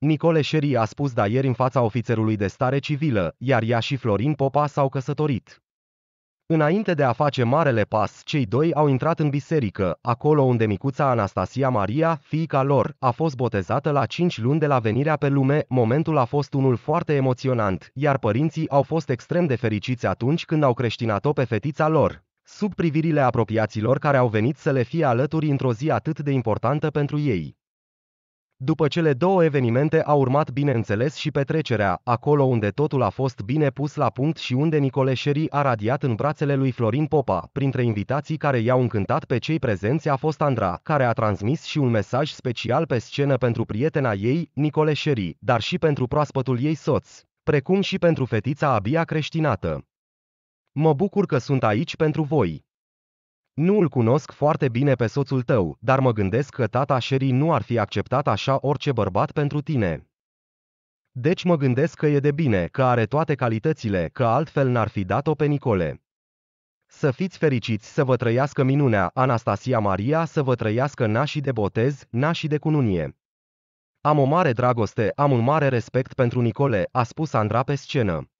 Nicole Sherry a spus da ieri în fața ofițerului de stare civilă, iar ea și Florin Popa s-au căsătorit. Înainte de a face marele pas, cei doi au intrat în biserică, acolo unde micuța Anastasia Maria, fiica lor, a fost botezată la 5 luni de la venirea pe lume. Momentul a fost unul foarte emoționant, iar părinții au fost extrem de fericiți atunci când au creștinat-o pe fetița lor, sub privirile apropiaților care au venit să le fie alături într-o zi atât de importantă pentru ei. După cele două evenimente a urmat bineînțeles și petrecerea, acolo unde totul a fost bine pus la punct și unde Nicole a radiat în brațele lui Florin Popa. Printre invitații care i-au încântat pe cei prezenți a fost Andra, care a transmis și un mesaj special pe scenă pentru prietena ei, Nicole dar și pentru proaspătul ei soț, precum și pentru fetița abia creștinată. Mă bucur că sunt aici pentru voi. Nu îl cunosc foarte bine pe soțul tău, dar mă gândesc că tata Sherry nu ar fi acceptat așa orice bărbat pentru tine. Deci mă gândesc că e de bine, că are toate calitățile, că altfel n-ar fi dat-o pe Nicole. Să fiți fericiți, să vă trăiască minunea, Anastasia Maria, să vă trăiască nașii de botez, nașii de cununie. Am o mare dragoste, am un mare respect pentru Nicole, a spus Andra pe scenă.